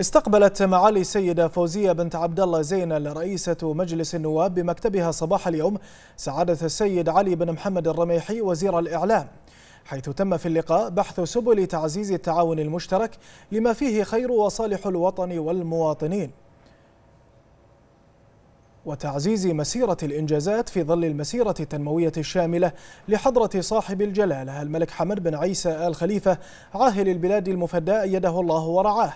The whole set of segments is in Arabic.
استقبلت معالي السيدة فوزية بنت عبد الله زينل رئيسة مجلس النواب بمكتبها صباح اليوم سعادة السيد علي بن محمد الرميحي وزير الإعلام حيث تم في اللقاء بحث سبل تعزيز التعاون المشترك لما فيه خير وصالح الوطن والمواطنين وتعزيز مسيرة الإنجازات في ظل المسيرة التنموية الشاملة لحضرة صاحب الجلالة الملك حمد بن عيسى آل خليفة عاهل البلاد المفدى أيده الله ورعاه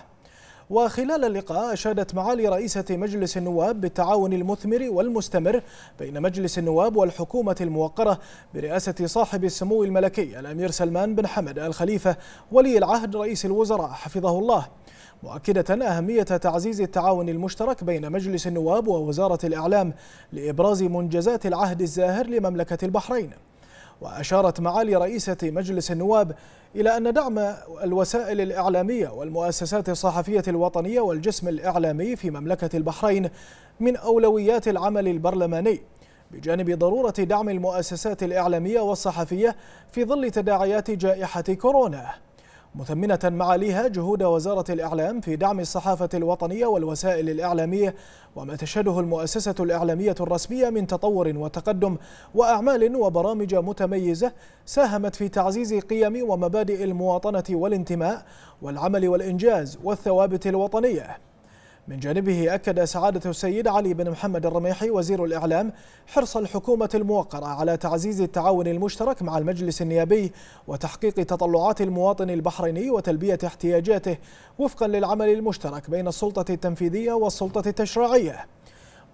وخلال اللقاء أشادت معالي رئيسة مجلس النواب بالتعاون المثمر والمستمر بين مجلس النواب والحكومة الموقرة برئاسة صاحب السمو الملكي الأمير سلمان بن حمد الخليفة ولي العهد رئيس الوزراء حفظه الله مؤكدة أهمية تعزيز التعاون المشترك بين مجلس النواب ووزارة الإعلام لإبراز منجزات العهد الزاهر لمملكة البحرين وأشارت معالي رئيسة مجلس النواب إلى أن دعم الوسائل الإعلامية والمؤسسات الصحفية الوطنية والجسم الإعلامي في مملكة البحرين من أولويات العمل البرلماني بجانب ضرورة دعم المؤسسات الإعلامية والصحفية في ظل تداعيات جائحة كورونا مثمنة معاليها جهود وزارة الإعلام في دعم الصحافة الوطنية والوسائل الإعلامية وما تشهده المؤسسة الإعلامية الرسمية من تطور وتقدم وأعمال وبرامج متميزة ساهمت في تعزيز قيم ومبادئ المواطنة والانتماء والعمل والإنجاز والثوابت الوطنية من جانبه أكد سعادة السيد علي بن محمد الرميحي وزير الإعلام حرص الحكومة الموقرة على تعزيز التعاون المشترك مع المجلس النيابي وتحقيق تطلعات المواطن البحريني وتلبية احتياجاته وفقا للعمل المشترك بين السلطة التنفيذية والسلطة التشريعية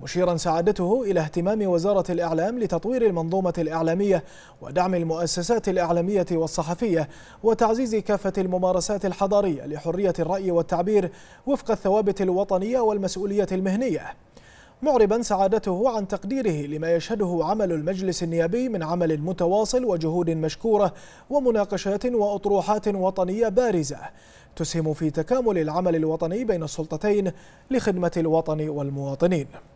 مشيرا سعادته إلى اهتمام وزارة الإعلام لتطوير المنظومة الإعلامية ودعم المؤسسات الإعلامية والصحفية وتعزيز كافة الممارسات الحضارية لحرية الرأي والتعبير وفق الثوابت الوطنية والمسؤولية المهنية معربا سعادته عن تقديره لما يشهده عمل المجلس النيابي من عمل متواصل وجهود مشكورة ومناقشات وأطروحات وطنية بارزة تسهم في تكامل العمل الوطني بين السلطتين لخدمة الوطن والمواطنين